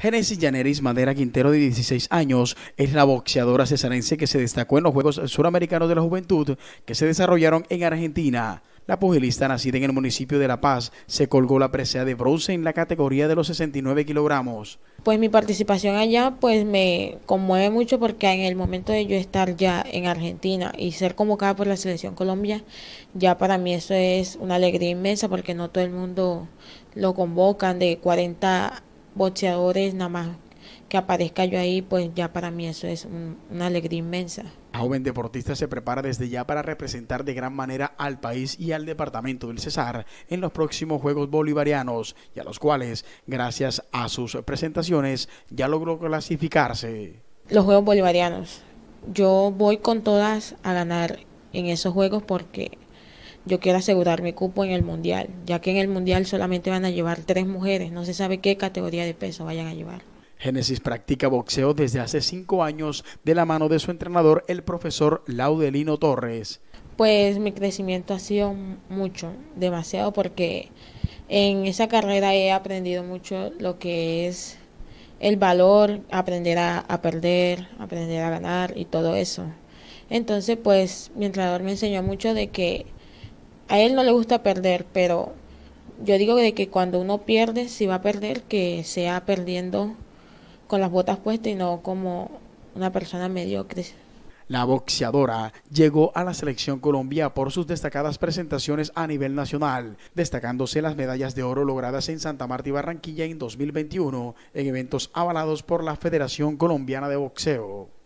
Genesis Llaneris Madera Quintero, de 16 años, es la boxeadora cesarense que se destacó en los Juegos Suramericanos de la Juventud que se desarrollaron en Argentina. La pugilista nacida en el municipio de La Paz se colgó la presea de bronce en la categoría de los 69 kilogramos. Pues mi participación allá pues me conmueve mucho porque en el momento de yo estar ya en Argentina y ser convocada por la selección Colombia, ya para mí eso es una alegría inmensa porque no todo el mundo lo convocan de 40 boxeadores nada más que aparezca yo ahí, pues ya para mí eso es una alegría inmensa. La joven deportista se prepara desde ya para representar de gran manera al país y al departamento del Cesar en los próximos Juegos Bolivarianos, y a los cuales, gracias a sus presentaciones, ya logró clasificarse. Los Juegos Bolivarianos. Yo voy con todas a ganar en esos Juegos porque yo quiero asegurar mi cupo en el mundial, ya que en el mundial solamente van a llevar tres mujeres, no se sabe qué categoría de peso vayan a llevar. Génesis practica boxeo desde hace cinco años de la mano de su entrenador, el profesor Laudelino Torres. Pues mi crecimiento ha sido mucho, demasiado, porque en esa carrera he aprendido mucho lo que es el valor, aprender a, a perder, aprender a ganar y todo eso. Entonces, pues mi entrenador me enseñó mucho de que a él no le gusta perder, pero yo digo que cuando uno pierde, si va a perder, que sea perdiendo con las botas puestas y no como una persona mediocre. La boxeadora llegó a la selección Colombia por sus destacadas presentaciones a nivel nacional, destacándose las medallas de oro logradas en Santa Marta y Barranquilla en 2021 en eventos avalados por la Federación Colombiana de Boxeo.